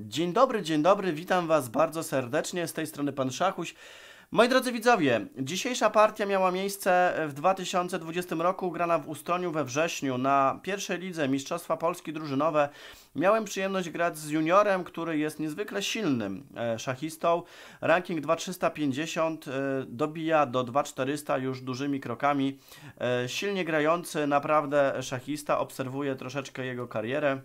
Dzień dobry, dzień dobry, witam Was bardzo serdecznie. Z tej strony Pan Szachuś. Moi drodzy widzowie, dzisiejsza partia miała miejsce w 2020 roku, grana w Ustroniu we wrześniu na pierwszej lidze Mistrzostwa Polski drużynowe. Miałem przyjemność grać z juniorem, który jest niezwykle silnym e, szachistą. Ranking 2350 e, dobija do 2400 już dużymi krokami. E, silnie grający naprawdę szachista, obserwuję troszeczkę jego karierę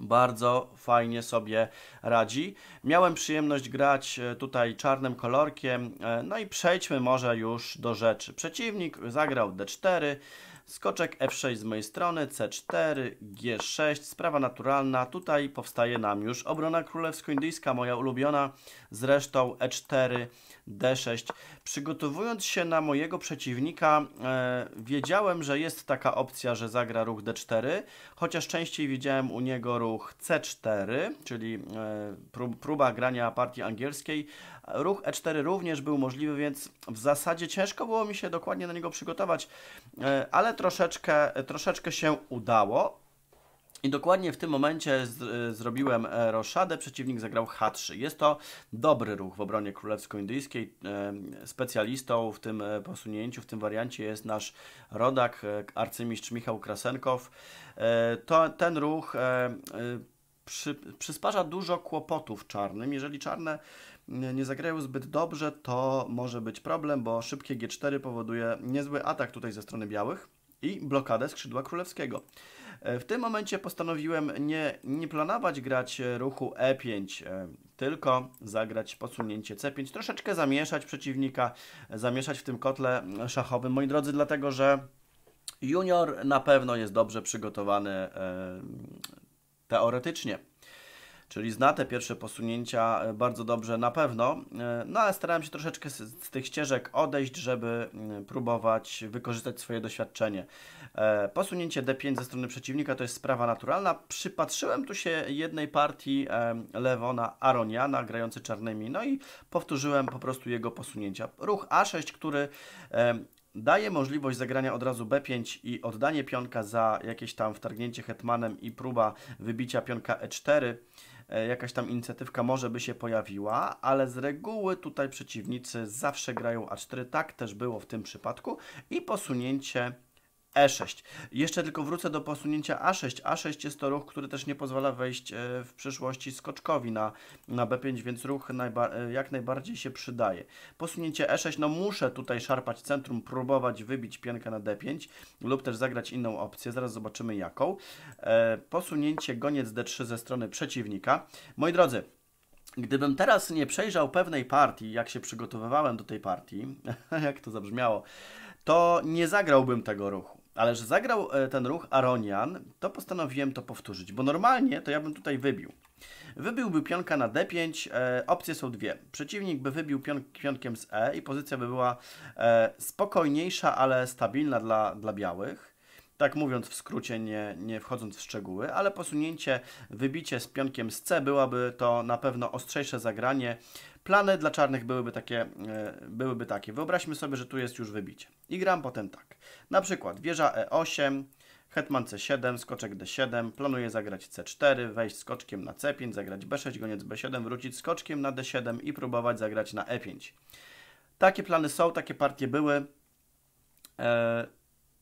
bardzo fajnie sobie radzi. Miałem przyjemność grać e, tutaj czarnym kolorkiem, e, no i przejdźmy może już do rzeczy. Przeciwnik zagrał d4, skoczek f6 z mojej strony, c4, g6, sprawa naturalna, tutaj powstaje nam już obrona królewsko-indyjska, moja ulubiona, zresztą e4, d6. Przygotowując się na mojego przeciwnika, e, wiedziałem, że jest taka opcja, że zagra ruch d4, chociaż częściej widziałem u niego ruch c4, czyli e, prób, próba grania partii angielskiej. Ruch e4 również był możliwy, więc w zasadzie ciężko było mi się dokładnie na niego przygotować, e, ale troszeczkę, troszeczkę się udało. I dokładnie w tym momencie z, e, zrobiłem e, roszadę, przeciwnik zagrał H3. Jest to dobry ruch w obronie królewsko-indyjskiej. E, specjalistą w tym posunięciu, w tym wariancie jest nasz rodak, arcymistrz Michał Krasenkow. To, ten ruch przy, przysparza dużo kłopotów czarnym. Jeżeli czarne mm, nie zagrają zbyt dobrze, to może być problem, bo szybkie G4 powoduje niezły atak tutaj ze strony białych i blokadę skrzydła królewskiego. E, w tym momencie postanowiłem nie, nie planować grać e, ruchu E5, e, tylko zagrać posunięcie C5, troszeczkę zamieszać przeciwnika, zamieszać w tym kotle szachowym, moi drodzy, dlatego że junior na pewno jest dobrze przygotowany teoretycznie. Czyli zna te pierwsze posunięcia e, bardzo dobrze na pewno, e, no ale starałem się troszeczkę z, z tych ścieżek odejść, żeby mm, próbować wykorzystać swoje doświadczenie. E, posunięcie D5 ze strony przeciwnika to jest sprawa naturalna. Przypatrzyłem tu się jednej partii Lewona Aroniana grający czarnymi, no i powtórzyłem po prostu jego posunięcia. Ruch A6, który daje możliwość zagrania od razu B5 i oddanie pionka za jakieś tam wtargnięcie hetmanem i próba wybicia pionka E4. E, jakaś tam inicjatywka może by się pojawiła, ale z reguły tutaj przeciwnicy zawsze grają A4, tak też było w tym przypadku i posunięcie E6. Jeszcze tylko wrócę do posunięcia A6. A6 jest to ruch, który też nie pozwala wejść e, w przyszłości skoczkowi na, na B5, więc ruch najba e, jak najbardziej się przydaje. Posunięcie E6, no muszę tutaj szarpać centrum, próbować wybić pionkę na D5 lub też zagrać inną opcję, zaraz zobaczymy jaką. E, posunięcie goniec D3 ze strony przeciwnika. Moi drodzy, Gdybym teraz nie przejrzał pewnej partii, jak się przygotowywałem do tej partii, jak to zabrzmiało, to nie zagrałbym tego ruchu ale że zagrał e, ten ruch Aronian, to postanowiłem to powtórzyć, bo normalnie to ja bym tutaj wybił. Wybiłby pionka na d5, e, opcje są dwie. Przeciwnik by wybił pion, pionkiem z e i pozycja by była e, spokojniejsza, ale stabilna dla, dla białych. Tak mówiąc w skrócie, nie, nie wchodząc w szczegóły, ale posunięcie, wybicie z pionkiem z c byłaby to na pewno ostrzejsze zagranie, Plany dla czarnych byłyby takie, e, byłyby takie. Wyobraźmy sobie, że tu jest już wybicie. I gram potem tak. Na przykład wieża E8, hetman C7, skoczek D7, planuję zagrać C4, wejść skoczkiem na C5, zagrać B6, goniec B7, wrócić skoczkiem na D7 i próbować zagrać na E5. Takie plany są, takie partie były. E,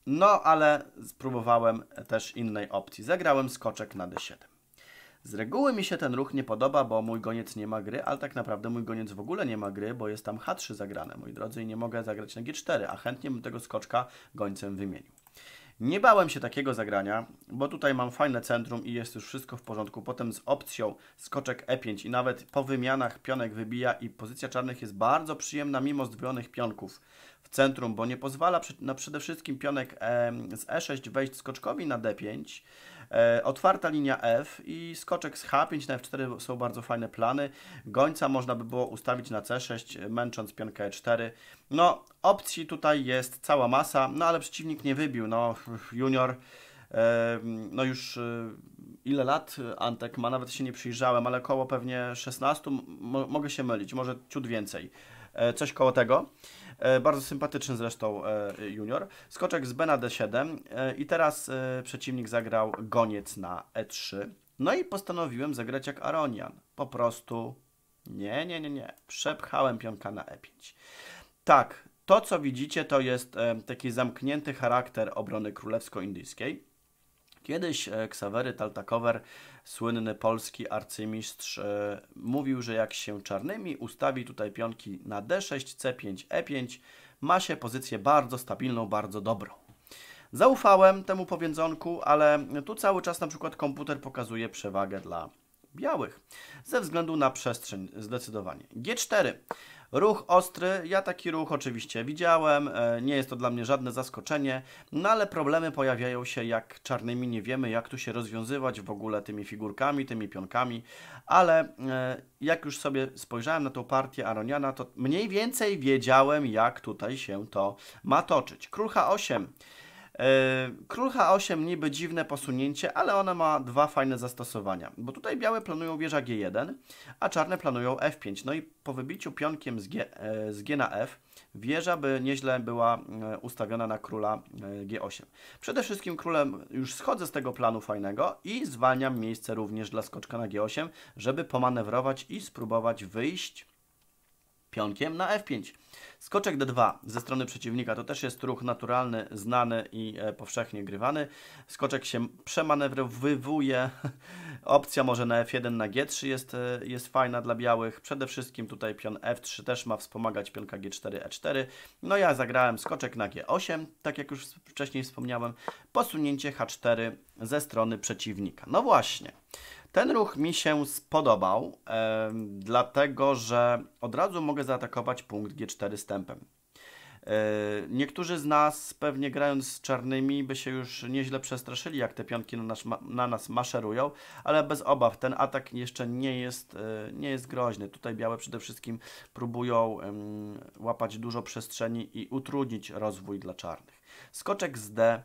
no, ale spróbowałem też innej opcji. Zagrałem skoczek na D7. Z reguły mi się ten ruch nie podoba, bo mój goniec nie ma gry, ale tak naprawdę mój goniec w ogóle nie ma gry, bo jest tam H3 zagrane, moi drodzy, i nie mogę zagrać na G4, a chętnie bym tego skoczka gońcem wymienił. Nie bałem się takiego zagrania, bo tutaj mam fajne centrum i jest już wszystko w porządku. Potem z opcją skoczek E5 i nawet po wymianach pionek wybija i pozycja czarnych jest bardzo przyjemna mimo zdwojonych pionków w centrum, bo nie pozwala na przede wszystkim pionek z E6 wejść skoczkowi na D5, e, otwarta linia F i skoczek z H5 na F4 są bardzo fajne plany. Gońca można by było ustawić na C6, męcząc pionkę E4. No, opcji tutaj jest cała masa, no ale przeciwnik nie wybił, no junior no już e, ile lat Antek ma, nawet się nie przyjrzałem, ale koło pewnie 16, mogę się mylić, może ciut więcej, e, coś koło tego. E, bardzo sympatyczny zresztą e, junior. Skoczek z na D7 e, i teraz przeciwnik zagrał goniec na E3. No i postanowiłem zagrać jak Aronian. Po prostu nie, nie, nie, nie. Przepchałem pionka na E5. Tak, to co widzicie to jest taki zamknięty charakter obrony królewsko-indyjskiej. Kiedyś e, Ksawery Taltakower, słynny polski arcymistrz, e, mówił, że jak się czarnymi ustawi tutaj pionki na d6, c5, e5, ma się pozycję bardzo stabilną, bardzo dobrą. Zaufałem temu powiedzonku, ale tu cały czas na przykład komputer pokazuje przewagę dla białych ze względu na przestrzeń zdecydowanie. G4. Ruch ostry, ja taki ruch oczywiście widziałem, e, nie jest to dla mnie żadne zaskoczenie, no ale problemy pojawiają się jak czarnymi, nie wiemy jak tu się rozwiązywać w ogóle tymi figurkami, tymi pionkami, ale e, jak już sobie spojrzałem na tą partię Aroniana, to mniej więcej wiedziałem jak tutaj się to ma toczyć. Król H8. E, król H8 niby dziwne posunięcie, ale ona ma dwa fajne zastosowania, bo tutaj białe planują wieża G1, a czarne planują F5. No i po wybiciu pionkiem z G, e, z G na F wieża by nieźle była e, ustawiona na króla G8. Przede wszystkim królem już schodzę z tego planu fajnego i zwalniam miejsce również dla skoczka na G8, żeby pomanewrować i spróbować wyjść pionkiem na f5. Skoczek d2 ze strony przeciwnika to też jest ruch naturalny, znany i e, powszechnie grywany. Skoczek się przemanewrowywuje. Opcja może na f1, na g3 jest, e, jest fajna dla białych. Przede wszystkim tutaj pion f3 też ma wspomagać pionka g4, e4. No ja zagrałem skoczek na g8, tak jak już wcześniej wspomniałem. Posunięcie h4 ze strony przeciwnika. No właśnie. Ten ruch mi się spodobał, e, dlatego że od razu mogę zaatakować punkt G4 stępem. E, niektórzy z nas, pewnie grając z czarnymi, by się już nieźle przestraszyli, jak te pionki na nas, na nas maszerują, ale bez obaw, ten atak jeszcze nie jest, e, nie jest groźny. Tutaj białe przede wszystkim próbują łapać dużo przestrzeni i utrudnić rozwój dla czarnych. Skoczek z D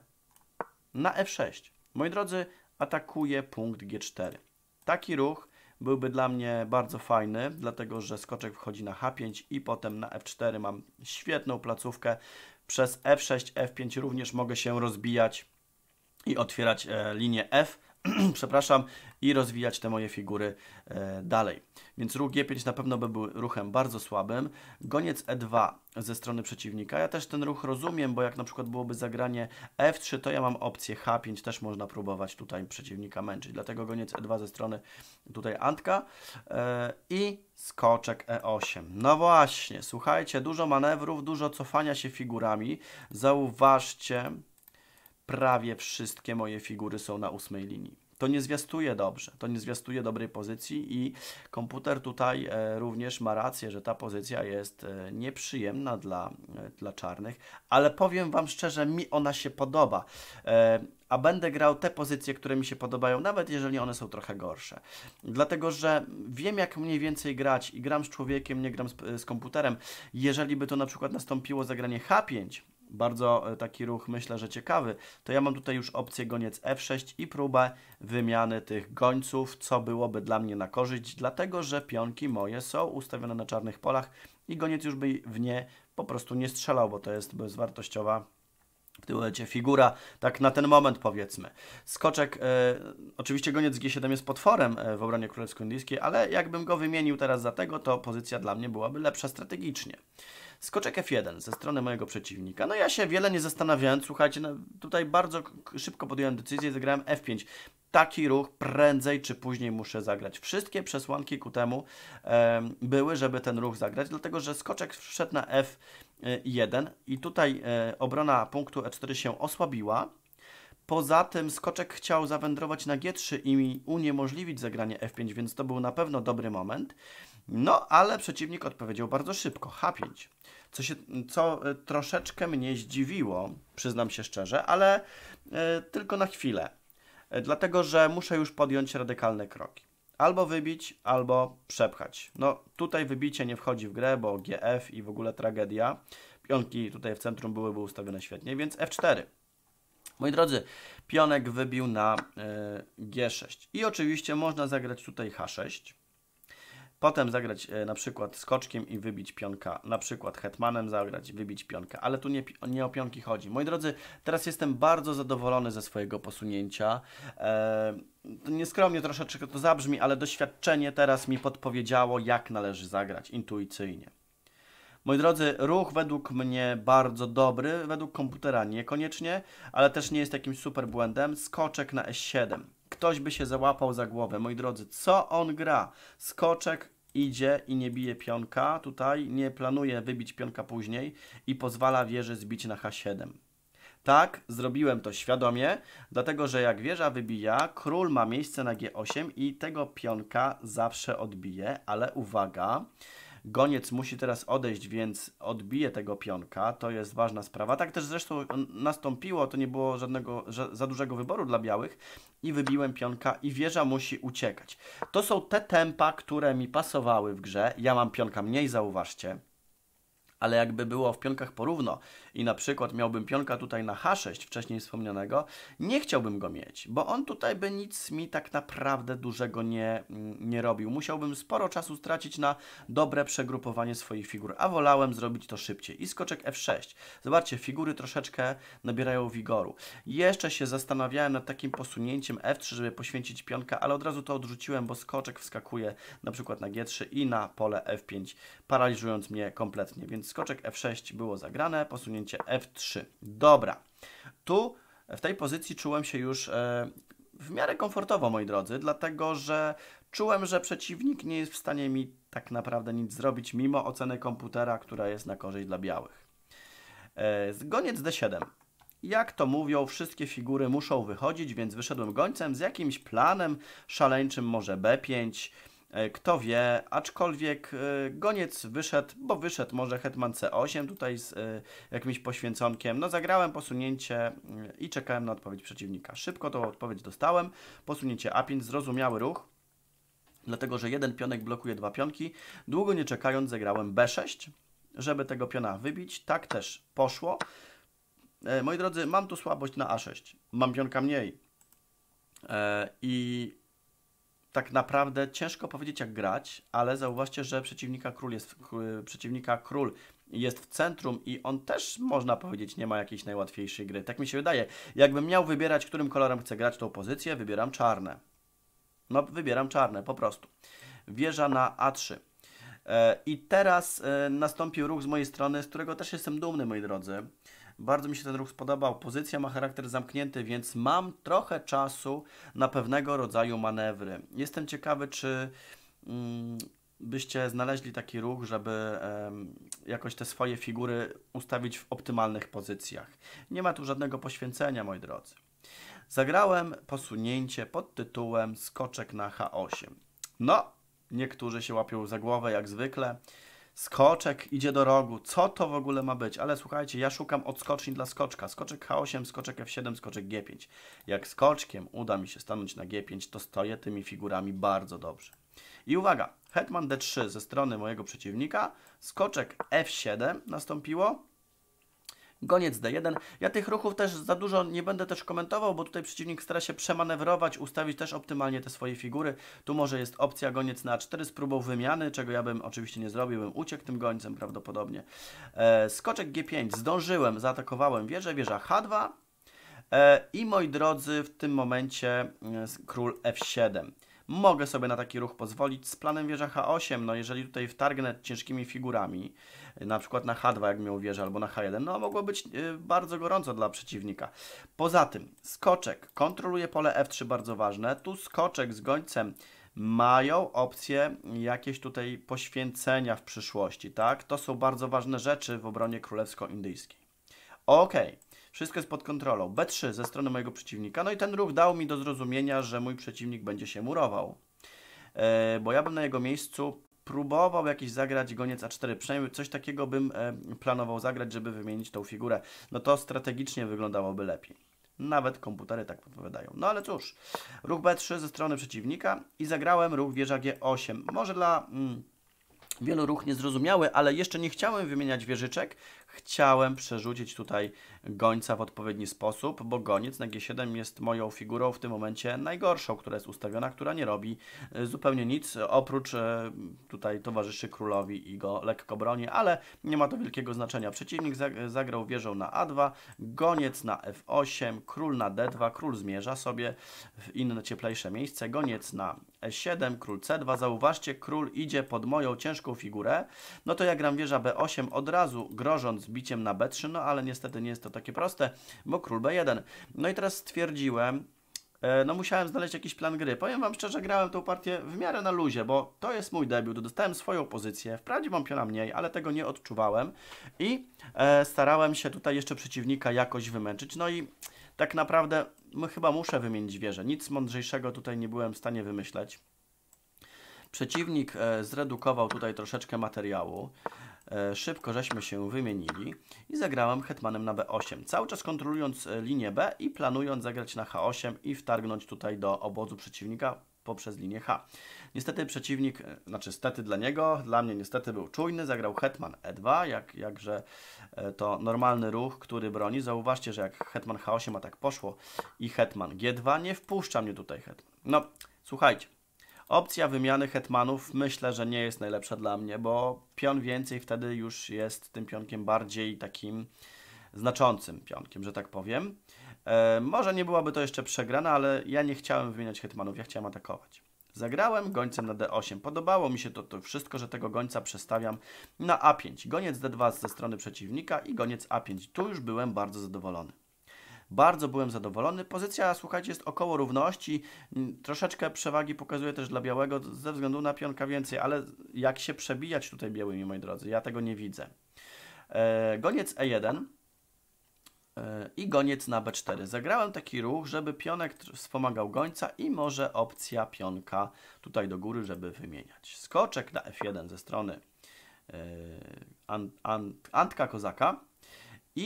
na F6. Moi drodzy, atakuje punkt G4. Taki ruch byłby dla mnie bardzo fajny, dlatego że skoczek wchodzi na H5 i potem na F4 mam świetną placówkę. Przez F6, F5 również mogę się rozbijać i otwierać e, linię F. przepraszam, i rozwijać te moje figury e, dalej. Więc ruch G5 na pewno by był ruchem bardzo słabym. Goniec E2 ze strony przeciwnika. Ja też ten ruch rozumiem, bo jak na przykład byłoby zagranie F3, to ja mam opcję H5, też można próbować tutaj przeciwnika męczyć. Dlatego goniec E2 ze strony tutaj Antka e, i skoczek E8. No właśnie, słuchajcie, dużo manewrów, dużo cofania się figurami. Zauważcie, prawie wszystkie moje figury są na ósmej linii. To nie zwiastuje dobrze, to nie zwiastuje dobrej pozycji i komputer tutaj e, również ma rację, że ta pozycja jest e, nieprzyjemna dla, e, dla czarnych, ale powiem Wam szczerze, mi ona się podoba, a będę grał te pozycje, które mi się podobają, nawet jeżeli one są trochę gorsze. Dlatego, że wiem jak mniej więcej grać i gram z człowiekiem, nie gram z, z komputerem. Jeżeli by to na przykład nastąpiło zagranie H5, bardzo e, taki ruch myślę, że ciekawy, to ja mam tutaj już opcję goniec F6 i próbę wymiany tych gońców, co byłoby dla mnie na korzyść, dlatego że pionki moje są ustawione na czarnych polach i goniec już by w nie po prostu nie strzelał, bo to jest bezwartościowa w tym figura, tak na ten moment powiedzmy. Skoczek, y, oczywiście goniec G7 jest potworem e, w obronie królewsko-indyjskiej, ale jakbym go wymienił teraz za tego, to pozycja dla mnie byłaby lepsza strategicznie. Skoczek F1 ze strony mojego przeciwnika. No ja się wiele nie zastanawiałem, słuchajcie, no, tutaj bardzo szybko podjąłem decyzję, zagrałem F5 taki ruch prędzej czy później muszę zagrać. Wszystkie przesłanki ku temu e, były, żeby ten ruch zagrać, dlatego że skoczek wszedł na F1 i tutaj e, obrona punktu E4 się osłabiła. Poza tym skoczek chciał zawędrować na G3 i mi uniemożliwić zagranie F5, więc to był na pewno dobry moment. No, ale przeciwnik odpowiedział bardzo szybko, H5, co, się, co e, troszeczkę mnie zdziwiło, przyznam się szczerze, ale e, tylko na chwilę, e, dlatego że muszę już podjąć radykalne kroki. Albo wybić, albo przepchać. No, tutaj wybicie nie wchodzi w grę, bo GF i w ogóle tragedia. Pionki tutaj w centrum byłyby ustawione świetnie, więc F4. Moi drodzy, pionek wybił na e, G6. I oczywiście można zagrać tutaj H6. Potem zagrać e, na przykład skoczkiem i wybić pionka, na przykład hetmanem zagrać, wybić pionka, ale tu nie, nie o pionki chodzi. Moi drodzy, teraz jestem bardzo zadowolony ze swojego posunięcia. Eee, nieskromnie troszeczkę to zabrzmi, ale doświadczenie teraz mi podpowiedziało, jak należy zagrać intuicyjnie. Moi drodzy, ruch według mnie bardzo dobry, według komputera niekoniecznie, ale też nie jest jakimś super błędem. Skoczek na S7. Ktoś by się załapał za głowę. Moi drodzy, co on gra? Skoczek idzie i nie bije pionka tutaj, nie planuje wybić pionka później i pozwala wieży zbić na H7. Tak, zrobiłem to świadomie, dlatego że jak wieża wybija, król ma miejsce na G8 i tego pionka zawsze odbije, ale uwaga, Goniec musi teraz odejść, więc odbije tego pionka. To jest ważna sprawa. Tak też zresztą nastąpiło, to nie było żadnego za dużego wyboru dla białych. I wybiłem pionka i wieża musi uciekać. To są te tempa, które mi pasowały w grze. Ja mam pionka mniej, zauważcie ale jakby było w pionkach porówno i na przykład miałbym pionka tutaj na H6 wcześniej wspomnianego, nie chciałbym go mieć, bo on tutaj by nic mi tak naprawdę dużego nie, mm, nie robił. Musiałbym sporo czasu stracić na dobre przegrupowanie swoich figur, a wolałem zrobić to szybciej. I skoczek F6. Zobaczcie, figury troszeczkę nabierają wigoru. Jeszcze się zastanawiałem nad takim posunięciem F3, żeby poświęcić pionka, ale od razu to odrzuciłem, bo skoczek wskakuje na przykład na G3 i na pole F5, paraliżując mnie kompletnie. Więc skoczek F6 było zagrane, posunięcie F3. Dobra. Tu w tej pozycji czułem się już e, w miarę komfortowo, moi drodzy, dlatego że czułem, że przeciwnik nie jest w stanie mi tak naprawdę nic zrobić, mimo oceny komputera, która jest na korzyść dla białych. E, Goniec D7. Jak to mówią, wszystkie figury muszą wychodzić, więc wyszedłem gońcem z jakimś planem szaleńczym, może B5, E, kto wie, aczkolwiek e, goniec wyszedł, bo wyszedł może Hetman C8 tutaj z e, jakimś poświęconkiem. No zagrałem posunięcie i czekałem na odpowiedź przeciwnika. Szybko tą odpowiedź dostałem. Posunięcie A5, zrozumiały ruch dlatego że jeden pionek blokuje dwa pionki. Długo nie czekając zagrałem B6, żeby tego piona wybić. Tak też poszło. moi drodzy, mam tu słabość na A6. Mam pionka mniej. I tak naprawdę ciężko powiedzieć jak grać, ale zauważcie, że przeciwnika król jest, przeciwnika król jest w centrum i on też, można powiedzieć, nie ma jakiejś najłatwiejszej gry. Tak mi się wydaje. Jakbym miał wybierać, którym kolorem chcę grać tą pozycję, wybieram czarne. No, wybieram czarne, po prostu. Wieża na A3. E, I teraz e, nastąpił ruch z mojej strony, z którego też jestem dumny, moi drodzy. Bardzo mi się ten ruch spodobał. Pozycja ma charakter zamknięty, więc mam trochę czasu na pewnego rodzaju manewry. Jestem ciekawy, czy mm, byście znaleźli taki ruch, żeby jakoś te swoje figury ustawić w optymalnych pozycjach. Nie ma tu żadnego poświęcenia, moi drodzy. Zagrałem posunięcie pod tytułem Skoczek na H8. No, niektórzy się łapią za głowę jak zwykle skoczek idzie do rogu. Co to w ogóle ma być? Ale słuchajcie, ja szukam odskoczni dla skoczka. Skoczek H8, skoczek F7, skoczek G5. Jak skoczkiem uda mi się stanąć na G5, to stoję tymi figurami bardzo dobrze. I uwaga, hetman D3 ze strony mojego przeciwnika, skoczek F7 nastąpiło, Goniec D1. Ja tych ruchów też za dużo nie będę też komentował, bo tutaj przeciwnik stara się przemanewrować, ustawić też optymalnie te swoje figury. Tu może jest opcja goniec na 4 z próbą wymiany, czego ja bym oczywiście nie zrobił, bym uciekł tym gońcem prawdopodobnie. E, skoczek G5, zdążyłem, zaatakowałem wieżę, wieża H2 e, i moi drodzy w tym momencie e, król F7 mogę sobie na taki ruch pozwolić z planem wieża H8, no jeżeli tutaj wtargnę ciężkimi figurami, na przykład na H2, jak miał wieżę, albo na H1, no mogło być y, bardzo gorąco dla przeciwnika. Poza tym skoczek kontroluje pole F3, bardzo ważne. Tu skoczek z gońcem mają opcję jakieś tutaj poświęcenia w przyszłości, tak? To są bardzo ważne rzeczy w obronie królewsko-indyjskiej. Okej, okay. wszystko jest pod kontrolą. B3 ze strony mojego przeciwnika, no i ten ruch dał mi do zrozumienia, że mój przeciwnik będzie się murował. Yy, bo ja bym na jego miejscu próbował jakiś zagrać goniec A4, przynajmniej coś takiego bym e, planował zagrać, żeby wymienić tą figurę. No to strategicznie wyglądałoby lepiej. Nawet komputery tak podpowiadają. No ale cóż, ruch B3 ze strony przeciwnika i zagrałem ruch wieża G8. Może dla mm, wielu ruch niezrozumiały, ale jeszcze nie chciałem wymieniać wieżyczek. Chciałem przerzucić tutaj gońca w odpowiedni sposób, bo goniec na G7 jest moją figurą w tym momencie najgorszą, która jest ustawiona, która nie robi e, zupełnie nic, e, oprócz e, tutaj towarzyszy królowi i go lekko broni, ale nie ma to wielkiego znaczenia. Przeciwnik zagrał wieżą na A2, goniec na F8, król na D2, król zmierza sobie w inne cieplejsze miejsce, goniec na E7, król C2, zauważcie, król idzie pod moją ciężką figurę, no to ja gram wieża B8 od razu grożąc biciem na B3, no ale niestety nie jest to takie proste, bo król b1. No i teraz stwierdziłem, e, no musiałem znaleźć jakiś plan gry. Powiem Wam szczerze, grałem tą partię w miarę na luzie, bo to jest mój debiut, dostałem swoją pozycję, wprawdzie mam piona mniej, ale tego nie odczuwałem i e, starałem się tutaj jeszcze przeciwnika jakoś wymęczyć, no i tak naprawdę chyba muszę wymienić wieżę, nic mądrzejszego tutaj nie byłem w stanie wymyśleć. Przeciwnik e, zredukował tutaj troszeczkę materiału. E, szybko żeśmy się wymienili i zagrałem hetmanem na b8, cały czas kontrolując e, linię b i planując zagrać na h8 i wtargnąć tutaj do obozu przeciwnika poprzez linię h. Niestety przeciwnik, e, znaczy stety dla niego, dla mnie niestety był czujny, zagrał hetman e2, jak, jakże to normalny ruch, który broni. Zauważcie, że jak hetman h8, a tak poszło i hetman g2, nie wpuszcza mnie tutaj hetman. No, słuchajcie, Opcja wymiany hetmanów myślę, że nie jest najlepsza dla mnie, bo pion więcej wtedy już jest tym pionkiem bardziej takim znaczącym pionkiem, że tak powiem. E, może nie byłaby to jeszcze przegrana, ale ja nie chciałem wymieniać hetmanów, ja chciałem atakować. Zagrałem gońcem na d8. Podobało mi się to, to wszystko, że tego gońca przestawiam na a5. Goniec d2 ze strony przeciwnika i goniec a5. Tu już byłem bardzo zadowolony. Bardzo byłem zadowolony. Pozycja, słuchajcie, jest około równości. Mm, troszeczkę przewagi pokazuje też dla białego ze względu na pionka więcej, ale jak się przebijać tutaj białymi, moi drodzy? Ja tego nie widzę. E, goniec E1 e, i goniec na B4. Zagrałem taki ruch, żeby pionek wspomagał gońca i może opcja pionka tutaj do góry, żeby wymieniać. Skoczek na F1 ze strony e, Antka Kozaka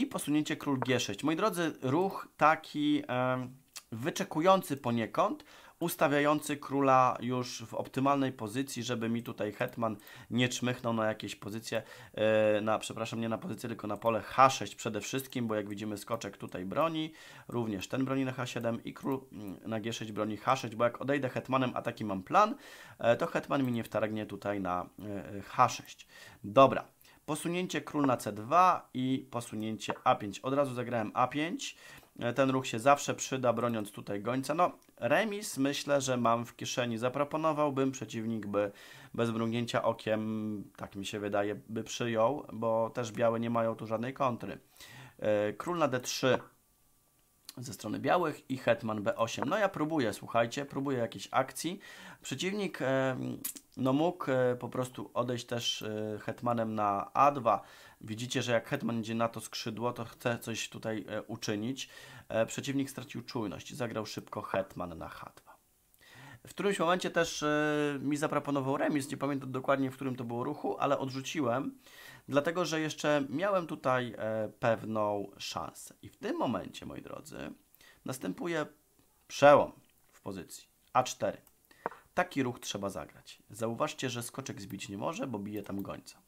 i posunięcie król G6. Moi drodzy, ruch taki e, wyczekujący poniekąd, ustawiający króla już w optymalnej pozycji, żeby mi tutaj hetman nie czmychnął na jakieś pozycje, e, na, przepraszam, nie na pozycję, tylko na pole H6 przede wszystkim, bo jak widzimy skoczek tutaj broni, również ten broni na H7 i król mm, na G6 broni H6, bo jak odejdę hetmanem, a taki mam plan, e, to hetman mi nie wtargnie tutaj na e, H6. Dobra, Posunięcie król na c2 i posunięcie a5. Od razu zagrałem a5. E, ten ruch się zawsze przyda, broniąc tutaj gońca. No, remis myślę, że mam w kieszeni. Zaproponowałbym przeciwnik, by bez mrugnięcia okiem, tak mi się wydaje, by przyjął, bo też białe nie mają tu żadnej kontry. E, król na d3 ze strony białych i hetman b8. No ja próbuję, słuchajcie, próbuję jakiejś akcji. Przeciwnik no mógł e, po prostu odejść też e, hetmanem na a2. Widzicie, że jak hetman idzie na to skrzydło, to chce coś tutaj e, uczynić. Przeciwnik stracił czujność, zagrał szybko hetman na h2. W którymś momencie też mi zaproponował remis, nie pamiętam dokładnie w którym to było ruchu, ale odrzuciłem dlatego że jeszcze miałem tutaj e, pewną szansę. I w tym momencie, moi drodzy, następuje przełom w pozycji A4. Taki ruch trzeba zagrać. Zauważcie, że skoczek zbić nie może, bo bije tam gońca.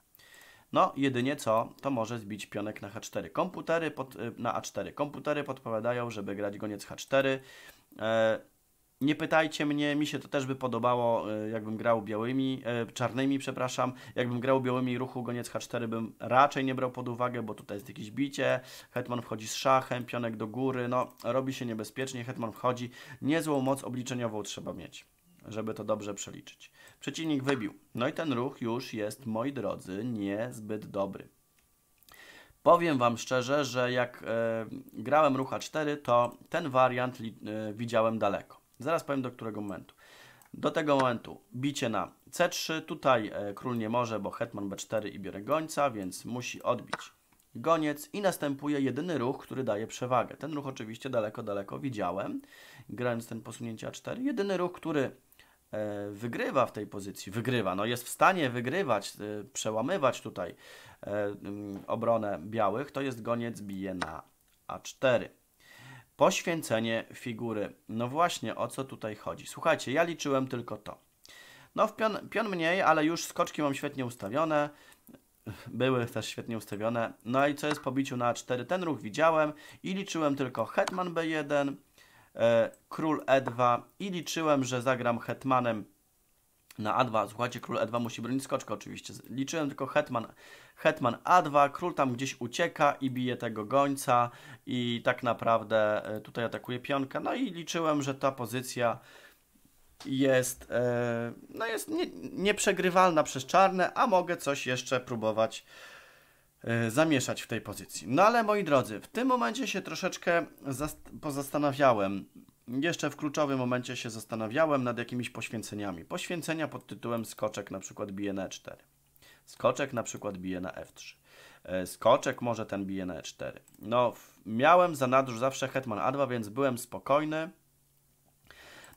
No, jedynie co, to może zbić pionek na H4. Komputery pod, e, na A4. Komputery podpowiadają, żeby grać goniec H4. E, nie pytajcie mnie, mi się to też by podobało, e, jakbym grał białymi, e, czarnymi, przepraszam. Jakbym grał białymi ruchu goniec H4 bym raczej nie brał pod uwagę, bo tutaj jest jakieś bicie, hetman wchodzi z szachem, pionek do góry, no robi się niebezpiecznie, hetman wchodzi. Niezłą moc obliczeniową trzeba mieć, żeby to dobrze przeliczyć. Przeciwnik wybił. No i ten ruch już jest, moi drodzy, niezbyt dobry. Powiem Wam szczerze, że jak e, grałem h 4, to ten wariant e, widziałem daleko. Zaraz powiem do którego momentu. Do tego momentu bicie na C3. Tutaj e, król nie może, bo hetman B4 i biorę gońca, więc musi odbić goniec i następuje jedyny ruch, który daje przewagę. Ten ruch oczywiście daleko, daleko widziałem, grając ten posunięcie A4. Jedyny ruch, który e, wygrywa w tej pozycji, wygrywa, no jest w stanie wygrywać, e, przełamywać tutaj obronę białych, to jest goniec bije na A4 poświęcenie figury. No właśnie, o co tutaj chodzi? Słuchajcie, ja liczyłem tylko to. No w pion, pion mniej, ale już skoczki mam świetnie ustawione. Były też świetnie ustawione. No i co jest po biciu na A4? Ten ruch widziałem i liczyłem tylko hetman B1, e, król E2 i liczyłem, że zagram hetmanem na A2. Słuchajcie, król E2 musi bronić skoczka oczywiście. Liczyłem tylko hetman, hetman A2, król tam gdzieś ucieka i bije tego gońca i tak naprawdę e, tutaj atakuje pionka. No i liczyłem, że ta pozycja jest, e, no jest nie, nieprzegrywalna przez czarne, a mogę coś jeszcze próbować e, zamieszać w tej pozycji. No ale moi drodzy, w tym momencie się troszeczkę pozastanawiałem jeszcze w kluczowym momencie się zastanawiałem nad jakimiś poświęceniami. Poświęcenia pod tytułem skoczek na przykład bije na E4. Skoczek na przykład bije na F3. E, skoczek może ten bije na E4. No, miałem za zanadrzu zawsze hetman A2, więc byłem spokojny.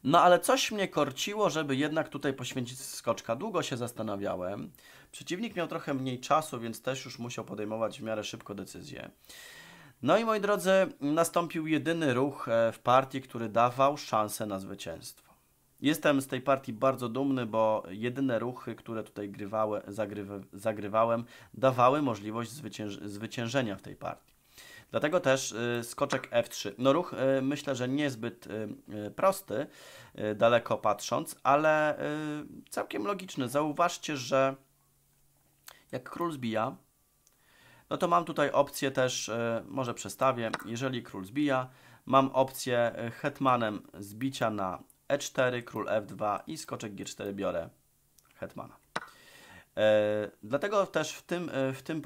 No ale coś mnie korciło, żeby jednak tutaj poświęcić skoczka. Długo się zastanawiałem. Przeciwnik miał trochę mniej czasu, więc też już musiał podejmować w miarę szybko decyzję. No i moi drodzy, nastąpił jedyny ruch e, w partii, który dawał szansę na zwycięstwo. Jestem z tej partii bardzo dumny, bo jedyne ruchy, które tutaj grywały, zagrywa, zagrywałem, dawały możliwość zwycięż zwyciężenia w tej partii. Dlatego też e, skoczek F3. No ruch e, myślę, że niezbyt prosty, daleko patrząc, ale całkiem logiczny. Zauważcie, że jak król zbija, no to mam tutaj opcję też, e, może przestawię, jeżeli król zbija, mam opcję e, hetmanem zbicia na e4, król f2 i skoczek g4 biorę hetmana. E, dlatego też w tym, w tym,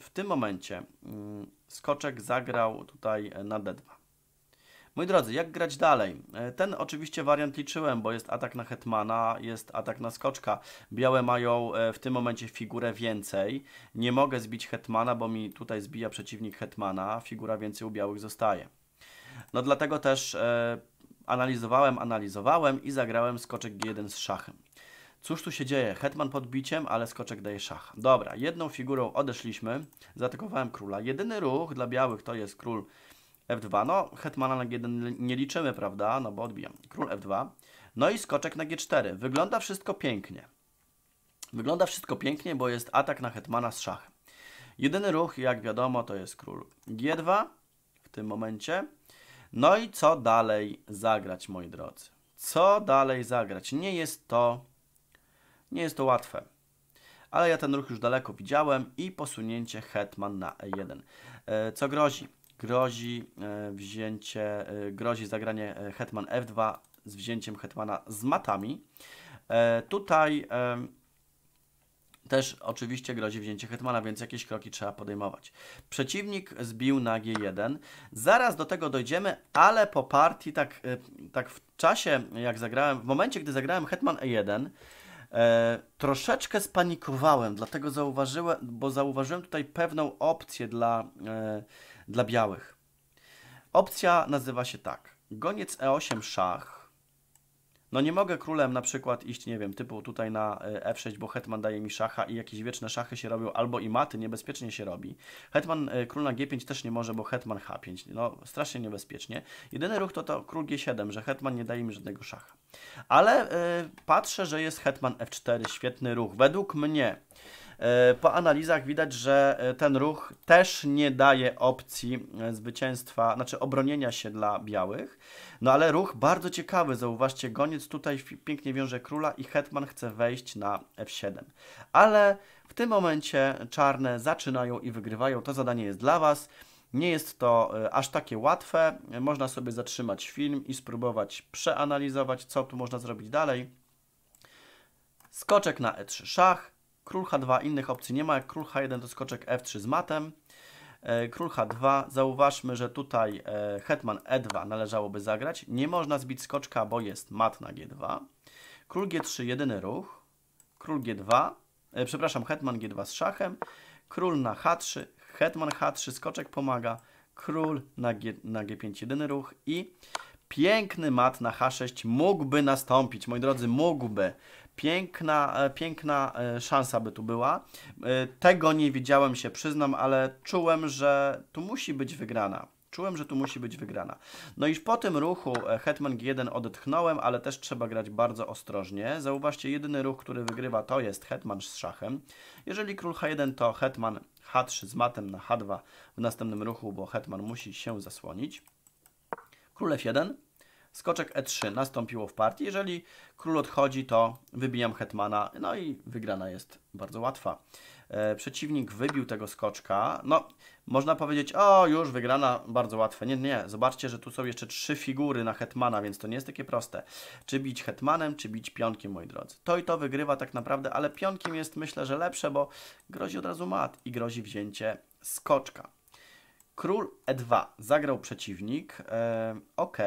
w, tym momencie mm, skoczek zagrał tutaj na d2. Moi drodzy, jak grać dalej? E, ten oczywiście wariant liczyłem, bo jest atak na Hetmana, jest atak na Skoczka. Białe mają e, w tym momencie figurę więcej. Nie mogę zbić Hetmana, bo mi tutaj zbija przeciwnik Hetmana. Figura więcej u białych zostaje. No dlatego też e, analizowałem, analizowałem i zagrałem skoczek G1 z szachem. Cóż tu się dzieje? Hetman pod biciem, ale skoczek daje szach. Dobra, jedną figurą odeszliśmy. Zaatakowałem króla. Jedyny ruch dla białych to jest król F2. No, hetmana na G1 nie liczymy, prawda? No bo odbijam. Król F2. No i skoczek na G4. Wygląda wszystko pięknie. Wygląda wszystko pięknie, bo jest atak na hetmana z szachem. Jedyny ruch, jak wiadomo, to jest król G2 w tym momencie. No i co dalej zagrać, moi drodzy? Co dalej zagrać? Nie jest to nie jest to łatwe. Ale ja ten ruch już daleko widziałem i posunięcie hetman na E1. E, co grozi? grozi e, wzięcie, e, grozi zagranie e, hetman f2 z wzięciem hetmana z matami. Tutaj też oczywiście grozi wzięcie hetmana, więc jakieś kroki trzeba podejmować. Przeciwnik zbił na g1. Zaraz do tego dojdziemy, ale po partii, tak, tak w czasie, jak zagrałem, w momencie, gdy zagrałem hetman e1, E, troszeczkę spanikowałem, dlatego zauważyłem, bo zauważyłem tutaj pewną opcję dla, e, dla białych. Opcja nazywa się tak. Goniec E8 szach. No nie mogę królem na przykład iść, nie wiem, typu tutaj na e, F6, bo hetman daje mi szacha i jakieś wieczne szachy się robią, albo i maty, niebezpiecznie się robi. Hetman e, król na G5 też nie może, bo hetman H5, no strasznie niebezpiecznie. Jedyny ruch to to król G7, że hetman nie daje mi żadnego szacha. Ale e, patrzę, że jest hetman F4, świetny ruch. Według mnie E, po analizach widać, że e, ten ruch też nie daje opcji e, zwycięstwa, znaczy obronienia się dla białych. No ale ruch bardzo ciekawy, zauważcie, goniec tutaj pięknie wiąże króla i hetman chce wejść na f7. Ale w tym momencie czarne zaczynają i wygrywają. To zadanie jest dla Was. Nie jest to aż takie łatwe. Można sobie zatrzymać film i spróbować przeanalizować, co tu można zrobić dalej. Skoczek na e3 szach, Król H2, innych opcji nie ma. jak Król H1 to skoczek F3 z matem. E, Król H2, zauważmy, że tutaj e, hetman E2 należałoby zagrać. Nie można zbić skoczka, bo jest mat na G2. Król G3, jedyny ruch. Król G2, e, przepraszam, hetman G2 z szachem. Król na H3, hetman H3, skoczek pomaga. Król na, G, na G5, jedyny ruch i piękny mat na H6 mógłby nastąpić. Moi drodzy, mógłby. Piękna, e, piękna e, szansa by tu była. E, tego nie widziałem się, przyznam, ale czułem, że tu musi być wygrana. Czułem, że tu musi być wygrana. No iż po tym ruchu Hetman G1 odetchnąłem, ale też trzeba grać bardzo ostrożnie. Zauważcie, jedyny ruch, który wygrywa to jest Hetman z szachem. Jeżeli król H1 to Hetman H3 z matem na H2 w następnym ruchu, bo Hetman musi się zasłonić. Król F1 Skoczek e3 nastąpiło w partii. Jeżeli król odchodzi, to wybijam hetmana, no i wygrana jest bardzo łatwa. E, przeciwnik wybił tego skoczka. No, można powiedzieć, o, już wygrana, bardzo łatwe. Nie, nie, zobaczcie, że tu są jeszcze trzy figury na hetmana, więc to nie jest takie proste. Czy bić hetmanem, czy bić pionkiem, moi drodzy. To i to wygrywa tak naprawdę, ale pionkiem jest myślę, że lepsze, bo grozi od razu mat i grozi wzięcie skoczka. Król E2 zagrał przeciwnik. E, ok.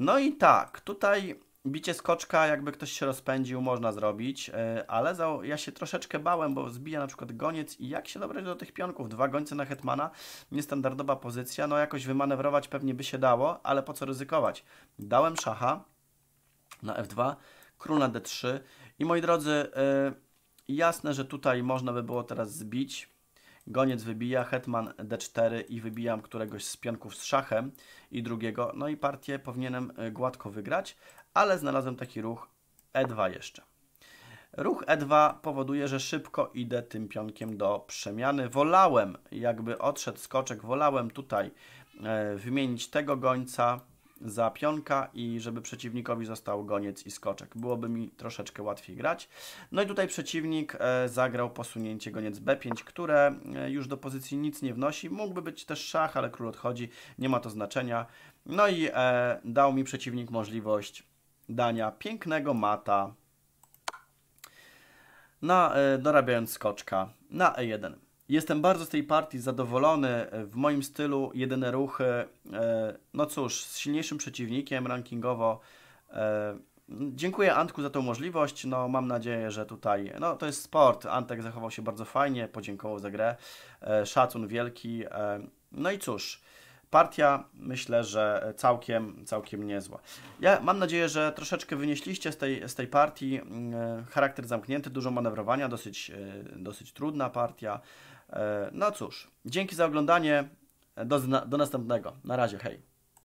No i tak, tutaj bicie skoczka, jakby ktoś się rozpędził, można zrobić, e, ale za, ja się troszeczkę bałem, bo zbija na przykład goniec i jak się dobrać do tych pionków? Dwa gońce na hetmana, niestandardowa pozycja, no jakoś wymanewrować pewnie by się dało, ale po co ryzykować? Dałem szacha na f2, król na d3 i moi drodzy, e, jasne, że tutaj można by było teraz zbić, Goniec wybija, hetman d4 i wybijam któregoś z pionków z szachem i drugiego. No i partię powinienem e, gładko wygrać, ale znalazłem taki ruch e2 jeszcze. Ruch e2 powoduje, że szybko idę tym pionkiem do przemiany. Wolałem, jakby odszedł skoczek, wolałem tutaj e, wymienić tego gońca, za pionka i żeby przeciwnikowi został goniec i skoczek. Byłoby mi troszeczkę łatwiej grać. No i tutaj przeciwnik e, zagrał posunięcie goniec b5, które e, już do pozycji nic nie wnosi. Mógłby być też szach, ale król odchodzi, nie ma to znaczenia. No i e, dał mi przeciwnik możliwość dania pięknego mata na, dorabiając skoczka na e1. Jestem bardzo z tej partii zadowolony. E, w moim stylu jedyne ruchy, e, no cóż, z silniejszym przeciwnikiem rankingowo. E, dziękuję Antku za tą możliwość. No, mam nadzieję, że tutaj, no to jest sport. Antek zachował się bardzo fajnie, podziękował za grę. Szacun wielki. No i cóż, partia myślę, że całkiem, całkiem niezła. Ja mam nadzieję, że troszeczkę wynieśliście z tej, z tej partii mm, charakter zamknięty, dużo manewrowania, dosyć, dosyć trudna partia. E, no cóż, dzięki za oglądanie. do, do następnego. Na razie, hej.